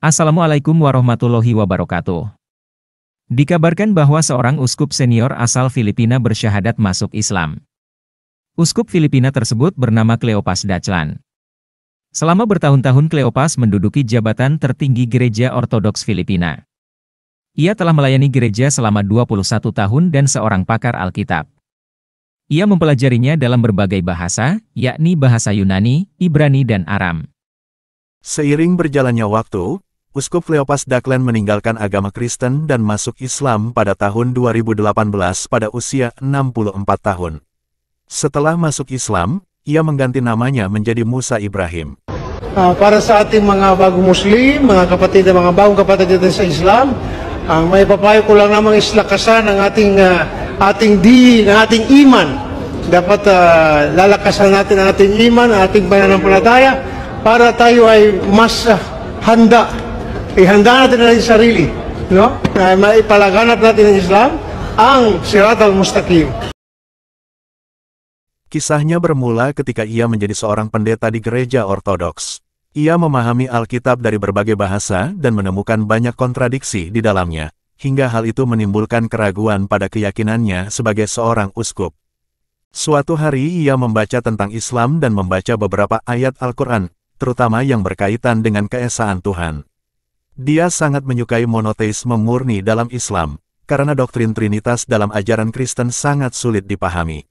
Assalamualaikum warahmatullahi wabarakatuh. Dikabarkan bahwa seorang uskup senior asal Filipina bersyahadat masuk Islam. Uskup Filipina tersebut bernama Kleopas Dachlan. Selama bertahun-tahun Kleopas menduduki jabatan tertinggi gereja ortodoks Filipina. Ia telah melayani gereja selama 21 tahun dan seorang pakar Alkitab. Ia mempelajarinya dalam berbagai bahasa, yakni bahasa Yunani, Ibrani dan Aram. Seiring berjalannya waktu, Uskup Cleopas Daklen meninggalkan agama Kristen dan masuk Islam pada tahun 2018 pada usia 64 tahun. Setelah masuk Islam, ia mengganti namanya menjadi Musa Ibrahim. Uh, para sa ating mga bagong Muslim, mga kapatid at mga bagong kapatid sa Islam, ang uh, may papayo ko lang namang islakasan ang ating, uh, ating di, ng ating iman. Dapat uh, ah, lalakasan natin ang ating iman, ang ating pananampalataya, para tayo ay mas uh, handa ihanda natin na sarili, no? Na maipalaganap natin ang Islam ang sirat al-mustaqim. Kisahnya bermula ketika ia menjadi seorang pendeta di gereja ortodoks. Ia memahami Alkitab dari berbagai bahasa dan menemukan banyak kontradiksi di dalamnya, hingga hal itu menimbulkan keraguan pada keyakinannya sebagai seorang uskup. Suatu hari ia membaca tentang Islam dan membaca beberapa ayat Al-Quran, terutama yang berkaitan dengan keesaan Tuhan. Dia sangat menyukai monoteisme murni dalam Islam, karena doktrin Trinitas dalam ajaran Kristen sangat sulit dipahami.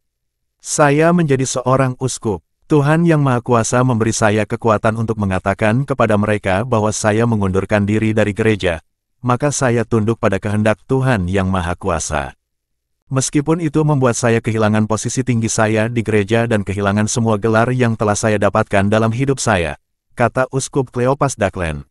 Saya menjadi seorang uskup. Tuhan Yang Maha Kuasa memberi saya kekuatan untuk mengatakan kepada mereka bahwa saya mengundurkan diri dari gereja, maka saya tunduk pada kehendak Tuhan Yang Maha Kuasa. Meskipun itu membuat saya kehilangan posisi tinggi saya di gereja dan kehilangan semua gelar yang telah saya dapatkan dalam hidup saya, kata Uskup Cleopas Daklen.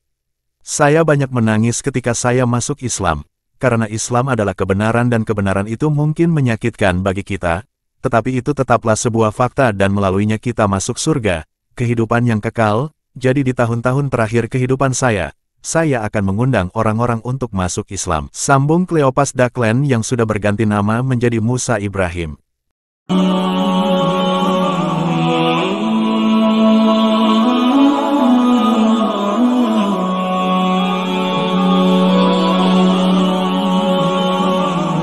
Saya banyak menangis ketika saya masuk Islam, karena Islam adalah kebenaran dan kebenaran itu mungkin menyakitkan bagi kita, tetapi itu tetaplah sebuah fakta dan melaluinya kita masuk surga, kehidupan yang kekal, jadi di tahun-tahun terakhir kehidupan saya, saya akan mengundang orang-orang untuk masuk Islam. Sambung Cleopas Daklen yang sudah berganti nama menjadi Musa Ibrahim.